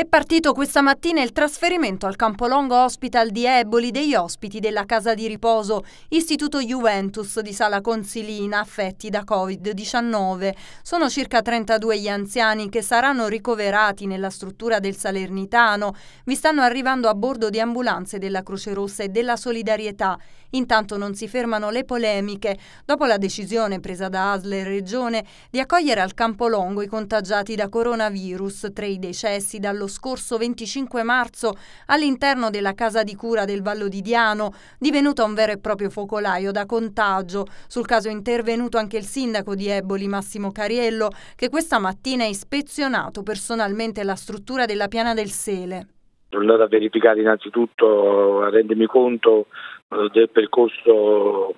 È partito questa mattina il trasferimento al Campolongo Hospital di Eboli degli ospiti della casa di riposo Istituto Juventus di Sala Consilina affetti da Covid-19. Sono circa 32 gli anziani che saranno ricoverati nella struttura del Salernitano. Vi stanno arrivando a bordo di ambulanze della Croce Rossa e della Solidarietà. Intanto non si fermano le polemiche dopo la decisione presa da ASL e Regione di accogliere al Campolongo i contagiati da coronavirus, tre i decessi dallo scorso 25 marzo all'interno della casa di cura del Vallo di Diano, divenuta un vero e proprio focolaio da contagio. Sul caso è intervenuto anche il sindaco di Eboli, Massimo Cariello, che questa mattina ha ispezionato personalmente la struttura della piana del Sele. Sono andato a verificare innanzitutto, a rendermi conto eh, del percorso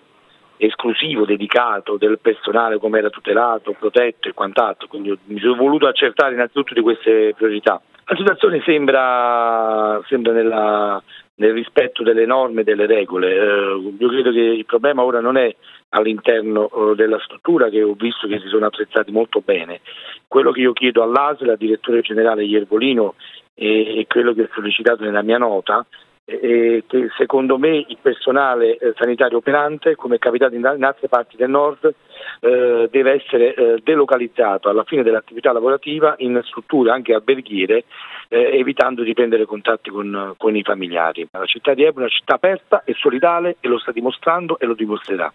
esclusivo, dedicato del personale, come era tutelato, protetto e quant'altro. Quindi mi sono voluto accertare innanzitutto di queste priorità. La situazione sembra, sembra nella, nel rispetto delle norme e delle regole. Eh, io credo che il problema ora non è all'interno eh, della struttura che ho visto che si sono attrezzati molto bene. Quello che io chiedo all'ASL, al direttore generale Iervolino e, e quello che ho sollecitato nella mia nota eh, che secondo me il personale eh, sanitario operante, come è capitato in altre parti del nord, eh, deve essere eh, delocalizzato alla fine dell'attività lavorativa in strutture anche alberghiere, eh, evitando di prendere contatti con, con i familiari. La città di Ebro è una città aperta e solidale e lo sta dimostrando e lo dimostrerà.